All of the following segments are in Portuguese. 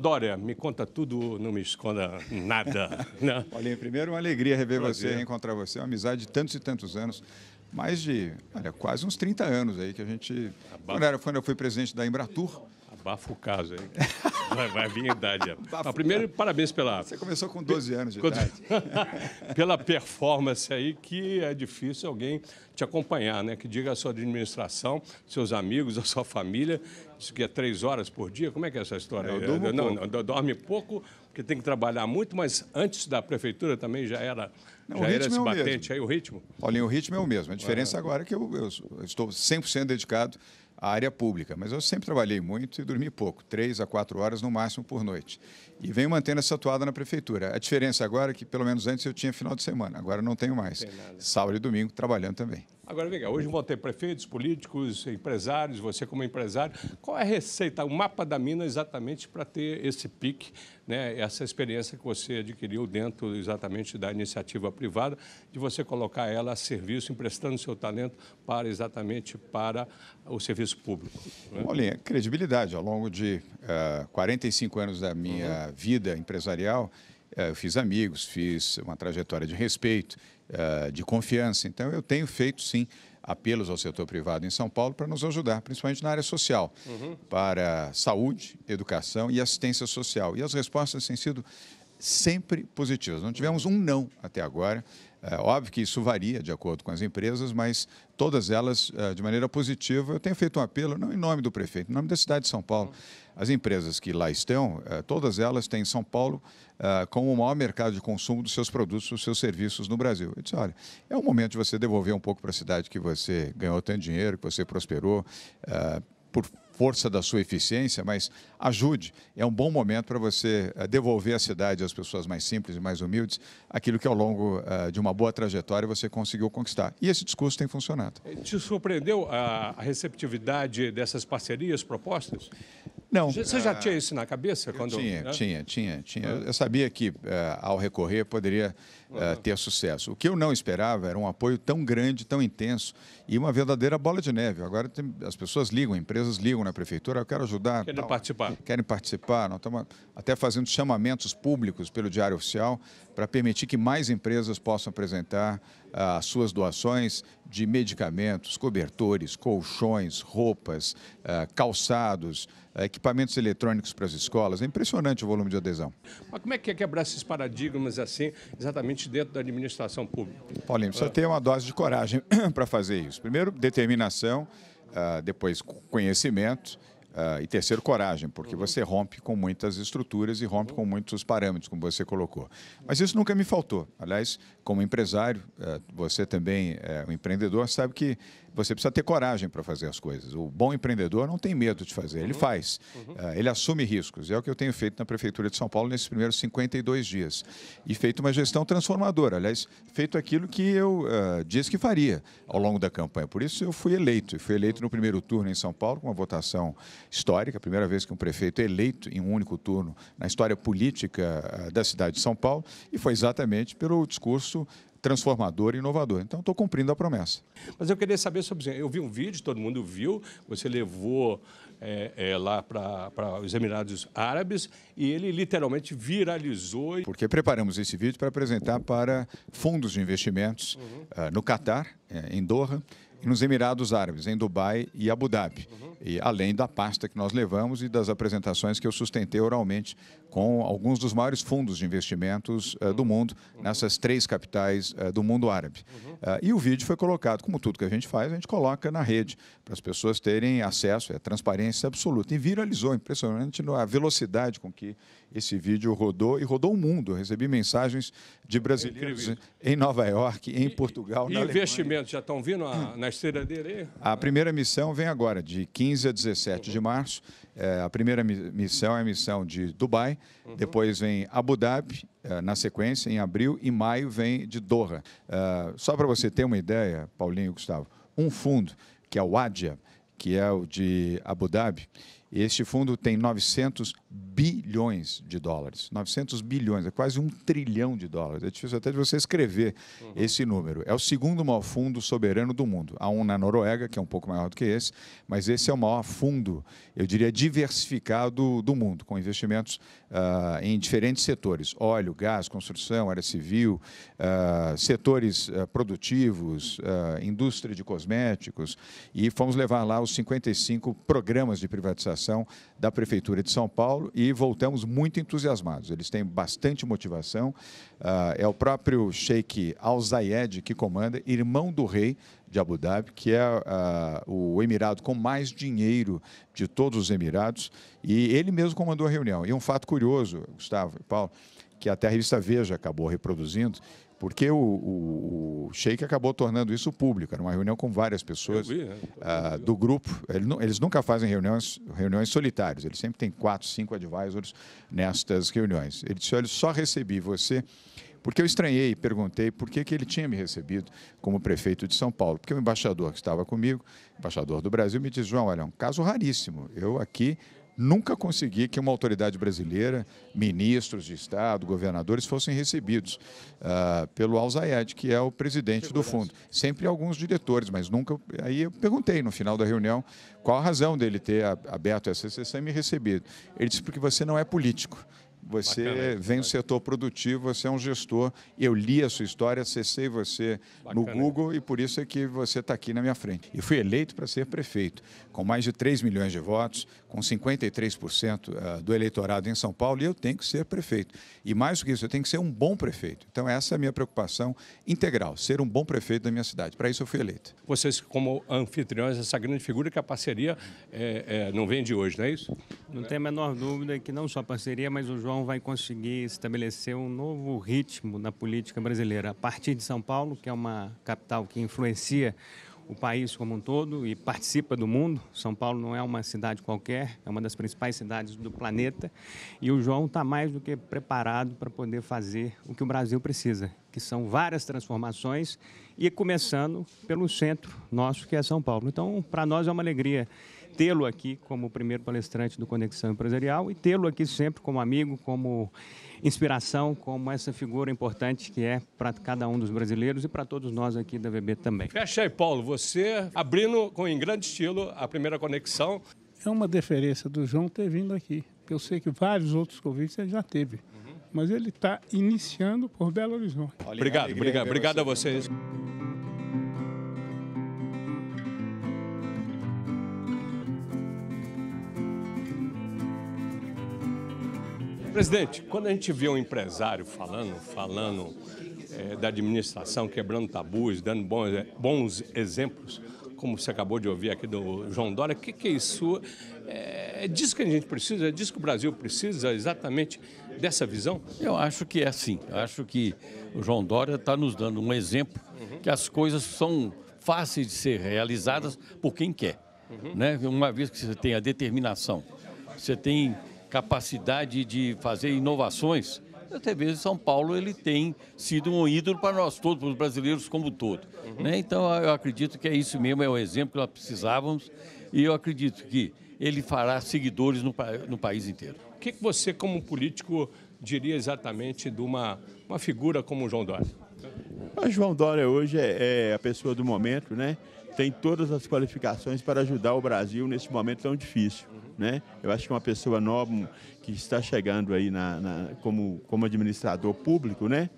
Dória, me conta tudo, não me esconda nada. Né? Olha, primeiro uma alegria rever Prazer. você, reencontrar você, uma amizade de tantos e tantos anos. Mais de, olha, quase uns 30 anos aí que a gente. Abafo. Quando, era, quando eu fui presidente da Embratur. Abafa o caso aí. Vai, vai vir a idade. Ah, primeiro, parabéns pela. Você começou com 12 anos de idade. pela performance aí, que é difícil alguém te acompanhar, né? Que diga a sua administração, seus amigos, a sua família. Isso que é três horas por dia. Como é que é essa história? É, eu durmo não, pouco. não, dorme pouco, porque tem que trabalhar muito, mas antes da prefeitura também já era. Não, já era é esse é batente mesmo. aí, o ritmo? Paulinho, o ritmo é o mesmo. A diferença é. agora é que eu, eu estou 100% dedicado a área pública, mas eu sempre trabalhei muito e dormi pouco, três a quatro horas no máximo por noite. E venho mantendo essa atuada na prefeitura. A diferença agora é que, pelo menos antes, eu tinha final de semana, agora não tenho mais. Sábado e domingo trabalhando também. Agora, vem cá, hoje vão ter prefeitos, políticos, empresários, você como empresário. Qual é a receita, o mapa da mina exatamente para ter esse pique, né, essa experiência que você adquiriu dentro exatamente da iniciativa privada, de você colocar ela a serviço, emprestando seu talento para exatamente para o serviço público? Né? Olha, credibilidade. Ao longo de uh, eh, 45 anos da minha uhum. vida empresarial, uh, eu fiz amigos, fiz uma trajetória de respeito eh, de confiança. Então, eu tenho feito, sim, apelos ao setor privado em São Paulo para nos ajudar, principalmente na área social, uhum. para saúde, educação e assistência social. E as respostas têm sido sempre positivas. Não tivemos um não até agora. É, óbvio que isso varia de acordo com as empresas, mas todas elas é, de maneira positiva. Eu tenho feito um apelo, não em nome do prefeito, em nome da cidade de São Paulo. As empresas que lá estão, é, todas elas têm São Paulo é, como o maior mercado de consumo dos seus produtos, dos seus serviços no Brasil. Eu disse, olha, é o momento de você devolver um pouco para a cidade que você ganhou tanto dinheiro, que você prosperou, é, por força da sua eficiência, mas ajude. É um bom momento para você eh, devolver à cidade, às pessoas mais simples e mais humildes, aquilo que ao longo eh, de uma boa trajetória você conseguiu conquistar. E esse discurso tem funcionado. Eh, te surpreendeu a receptividade dessas parcerias propostas? Não. Você já ah, tinha isso na cabeça? Quando, tinha, né? tinha, tinha, tinha. Ah. Eu sabia que ao recorrer poderia ter sucesso. O que eu não esperava era um apoio tão grande, tão intenso e uma verdadeira bola de neve. Agora tem, as pessoas ligam, empresas ligam na prefeitura, eu quero ajudar. Querem tal, participar. Querem participar. Nós estamos até fazendo chamamentos públicos pelo Diário Oficial para permitir que mais empresas possam apresentar ah, as suas doações de medicamentos, cobertores, colchões, roupas, ah, calçados, ah, equipamentos eletrônicos para as escolas. É impressionante o volume de adesão. Mas como é que é quebrar esses paradigmas assim, exatamente dentro da administração pública? Paulinho, precisa ah. ter uma dose de coragem para fazer isso. Primeiro, determinação, depois conhecimento Uh, e terceiro, coragem, porque uhum. você rompe com muitas estruturas e rompe uhum. com muitos parâmetros, como você colocou. Mas isso nunca me faltou. Aliás, como empresário, é, você também é um empreendedor, sabe que você precisa ter coragem para fazer as coisas. O bom empreendedor não tem medo de fazer, ele uhum. faz, uhum. É, ele assume riscos. É o que eu tenho feito na Prefeitura de São Paulo nesses primeiros 52 dias. E feito uma gestão transformadora, aliás, feito aquilo que eu uh, disse que faria ao longo da campanha. Por isso eu fui eleito, e fui eleito no primeiro turno em São Paulo, com uma votação histórica, a primeira vez que um prefeito é eleito em um único turno na história política da cidade de São Paulo, e foi exatamente pelo discurso transformador e inovador. Então, estou cumprindo a promessa. Mas eu queria saber sobre isso. Eu vi um vídeo, todo mundo viu, você levou é, é, lá para os Emirados Árabes e ele literalmente viralizou. Porque preparamos esse vídeo para apresentar para fundos de investimentos uhum. uh, no Catar, eh, em Doha, e nos Emirados Árabes, em Dubai e Abu Dhabi. Uhum. E além da pasta que nós levamos e das apresentações que eu sustentei oralmente com alguns dos maiores fundos de investimentos uh, do mundo, nessas três capitais uh, do mundo árabe. Uh, e o vídeo foi colocado, como tudo que a gente faz, a gente coloca na rede, para as pessoas terem acesso, é transparência absoluta. E viralizou, impressionante a velocidade com que esse vídeo rodou e rodou o mundo. Eu recebi mensagens de brasileiros é em Nova York, em e, Portugal, e na investimentos Alemanha. já estão vindo a, na esteira dele aí? A primeira missão vem agora, de 15 a 17 uhum. de março. É, a primeira missão é a missão de Dubai, uhum. depois vem Abu Dhabi, é, na sequência, em abril, e maio vem de Doha. É, só para você ter uma ideia, Paulinho e Gustavo, um fundo, que é o ADIA, que é o de Abu Dhabi, este fundo tem 900 bilhões de dólares. 900 bilhões, é quase um trilhão de dólares. É difícil até de você escrever uhum. esse número. É o segundo maior fundo soberano do mundo. Há um na Noruega, que é um pouco maior do que esse, mas esse é o maior fundo, eu diria, diversificado do mundo, com investimentos uh, em diferentes setores: óleo, gás, construção, área civil, uh, setores uh, produtivos, indústria de cosméticos. E fomos levar lá os 55 programas de privatização da Prefeitura de São Paulo e voltamos muito entusiasmados. Eles têm bastante motivação. Ah, é o próprio Sheikh Al Zayed que comanda, irmão do rei de Abu Dhabi, que é ah, o Emirado com mais dinheiro de todos os Emirados. E ele mesmo comandou a reunião. E um fato curioso, Gustavo e Paulo, que até a revista Veja acabou reproduzindo, porque o, o, o Sheik acabou tornando isso público, era uma reunião com várias pessoas vi, né? do grupo. Eles nunca fazem reuniões, reuniões solitárias, eles sempre têm quatro, cinco advisors nestas reuniões. Ele disse: Olha, só recebi você porque eu estranhei e perguntei por que, que ele tinha me recebido como prefeito de São Paulo. Porque o embaixador que estava comigo, embaixador do Brasil, me disse: João, olha, é um caso raríssimo. Eu aqui nunca consegui que uma autoridade brasileira, ministros de Estado, governadores, fossem recebidos uh, pelo Al que é o presidente do fundo. Sempre alguns diretores, mas nunca. Aí eu perguntei no final da reunião qual a razão dele ter aberto essa sessão e me recebido. Ele disse: porque você não é político. Você Bacana, é vem do setor produtivo, você é um gestor. Eu li a sua história, acessei você Bacana. no Google e por isso é que você está aqui na minha frente. E fui eleito para ser prefeito, com mais de 3 milhões de votos, com 53% ah, do eleitorado em São Paulo e eu tenho que ser prefeito. E mais do que isso, eu tenho que ser um bom prefeito. Então, essa é a minha preocupação integral, ser um bom prefeito da minha cidade. Para isso, eu fui eleito. Vocês, como anfitriões, essa grande figura que a parceria é, é, não vem de hoje, não é isso? Não tem a menor dúvida que não só a parceria, mas o João vai conseguir estabelecer um novo ritmo na política brasileira. A partir de São Paulo, que é uma capital que influencia o país como um todo e participa do mundo. São Paulo não é uma cidade qualquer, é uma das principais cidades do planeta. E o João está mais do que preparado para poder fazer o que o Brasil precisa, que são várias transformações e começando pelo centro nosso, que é São Paulo. Então, para nós é uma alegria tê-lo aqui como primeiro palestrante do Conexão Empresarial e tê-lo aqui sempre como amigo, como inspiração, como essa figura importante que é para cada um dos brasileiros e para todos nós aqui da VB também. Fecha aí, Paulo. Você abrindo com em grande estilo a primeira conexão. É uma deferência do João ter vindo aqui. Eu sei que vários outros convites ele já teve. Uhum. Mas ele está iniciando por Belo Horizonte. obrigado, obrigado. Obrigado a vocês. Presidente, quando a gente vê um empresário falando, falando é, da administração, quebrando tabus, dando bons, é, bons exemplos, como você acabou de ouvir aqui do João Dória, o que, que é isso? É, é disso que a gente precisa, é disso que o Brasil precisa, exatamente dessa visão? Eu acho que é assim. acho que o João Dória está nos dando um exemplo uhum. que as coisas são fáceis de ser realizadas por quem quer. Uhum. Né? Uma vez que você tem a determinação, você tem capacidade de fazer inovações, até vezes São Paulo ele tem sido um ídolo para nós todos, para os brasileiros como um todo. Uhum. Né? Então, eu acredito que é isso mesmo, é o exemplo que nós precisávamos e eu acredito que ele fará seguidores no, no país inteiro. O que, que você, como político, diria exatamente de uma, uma figura como o João Dória? O João Dória hoje é, é a pessoa do momento, né? tem todas as qualificações para ajudar o Brasil nesse momento tão difícil. Né? Eu acho que uma pessoa nova que está chegando aí na, na, como, como administrador público, né?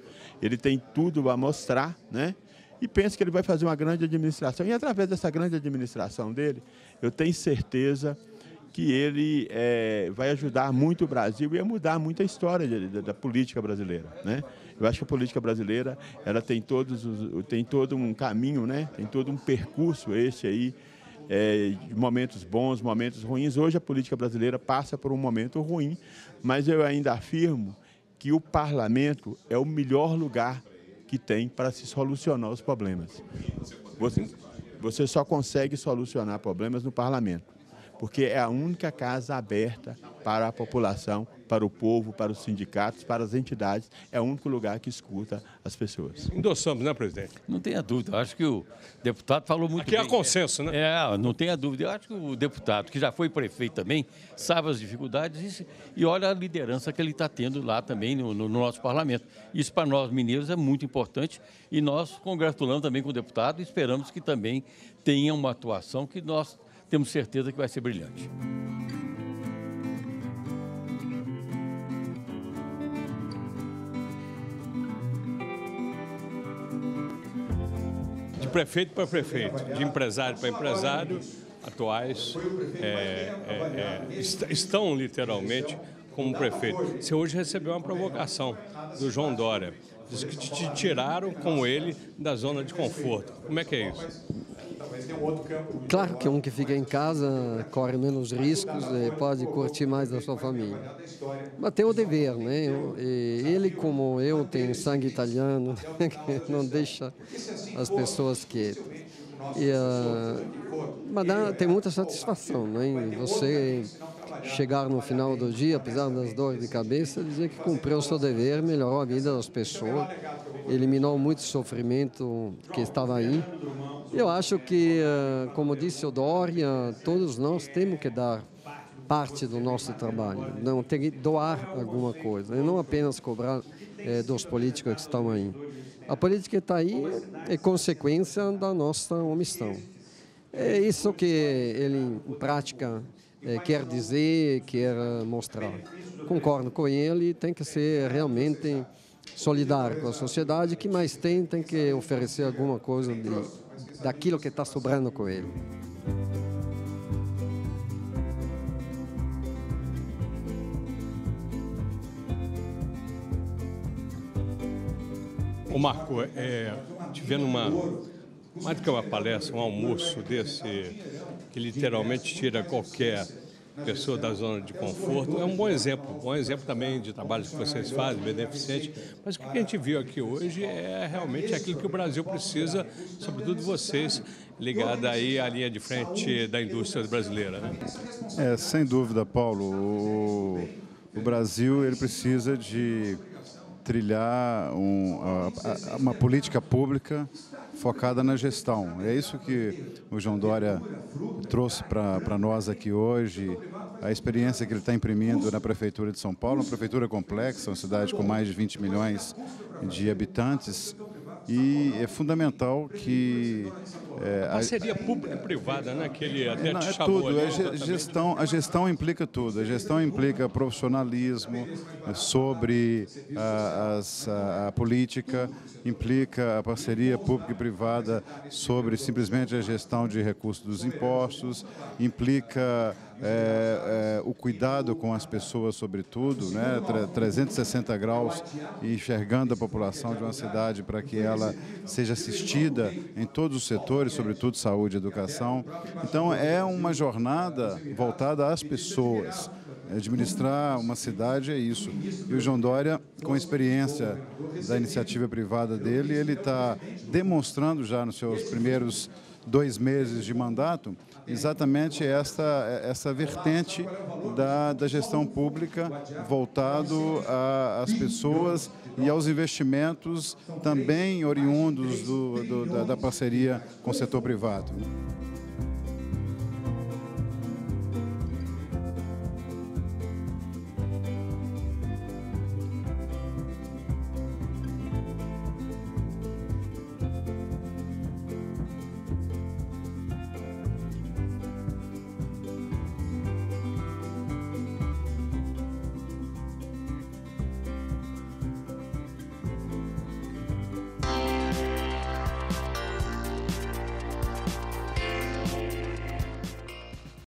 ele tem tudo a mostrar, né? e pensa que ele vai fazer uma grande administração. E através dessa grande administração dele, eu tenho certeza que ele é, vai ajudar muito o Brasil e a mudar muito a história de, de, da política brasileira. Né? Eu acho que a política brasileira ela tem, todos os, tem todo um caminho, né? tem todo um percurso esse aí é, momentos bons, momentos ruins. Hoje a política brasileira passa por um momento ruim, mas eu ainda afirmo que o parlamento é o melhor lugar que tem para se solucionar os problemas. Você, você só consegue solucionar problemas no parlamento porque é a única casa aberta para a população, para o povo, para os sindicatos, para as entidades, é o único lugar que escuta as pessoas. Endossamos, né, presidente? Não tenha dúvida, acho que o deputado falou muito Aqui bem. Aqui é consenso, né? É, não tenha dúvida. Eu acho que o deputado, que já foi prefeito também, sabe as dificuldades e, olha a liderança que ele está tendo lá também no, no, no nosso parlamento. Isso para nós mineiros é muito importante e nós congratulamos também com o deputado e esperamos que também tenha uma atuação que nós temos certeza que vai ser brilhante. De prefeito para prefeito, de empresário para empresário, atuais é, é, é, estão literalmente como prefeito. Você hoje recebeu uma provocação do João Dória. Diz que te tiraram, como ele, da zona de conforto. Como é que é isso? Claro que um que fica é em casa corre menos riscos e é pode curtir mais da sua família. Mas tem o dever, né? E ele, como eu, tem sangue italiano, é tá não deixa assim, as pessoas quietas. E, uh, mas dá, tem muita satisfação, né? Você chegar no final do dia, apesar das dores de cabeça, dizer que cumpriu o seu dever, melhorou a vida das pessoas, eliminou muito sofrimento que estava aí. Eu acho que, eh, como disse o Dória, todos nós temos que dar parte do nosso trabalho, não tem que doar alguma coisa, e não apenas cobrar é, dos políticos que estão aí. A política está aí é consequência da nossa omissão. É isso que ele, em prática, é, quer dizer, quer mostrar. Concordo com ele, tem que ser realmente solidário com a sociedade, que mais tem, tem que oferecer alguma coisa de daquilo que está sobrando com ele. O Marco, é, tivendo uma, mais do que uma palestra, um almoço desse, que literalmente tira qualquer pessoa da zona de conforto. É um bom exemplo, um bom exemplo também de trabalho que vocês fazem, beneficente. Mas o que a gente viu aqui hoje é realmente aquilo que o Brasil precisa, sobretudo vocês, ligada aí à linha de frente da indústria brasileira. Né? É, sem dúvida, Paulo. O, o Brasil ele precisa de trilhar um, uma política pública focada na gestão. É isso que o João Dória trouxe para nós aqui hoje, a experiência que ele está imprimindo na Prefeitura de São Paulo, uma prefeitura complexa, uma cidade com mais de 20 milhões de habitantes, e é fundamental que é, parceria pública e privada, né? Que ele até não, é tudo. Ali, é gestão, a gestão implica tudo. A gestão implica profissionalismo é, sobre a, as, a, a política, implica a parceria pública e privada sobre simplesmente a gestão de recursos dos impostos, implica é, é, o cuidado com as pessoas, sobretudo, né, 360 graus, enxergando a população de uma cidade para que ela seja assistida em todos os setores, sobretudo saúde e educação. Então, é uma jornada voltada às pessoas. Administrar uma cidade é isso. E o João Dória, com a experiência da iniciativa privada dele, ele está demonstrando já nos seus primeiros dois meses de mandato, exatamente esta, essa vertente da, da gestão pública voltado às pessoas e aos investimentos também oriundos do, do, da, da parceria com o setor privado.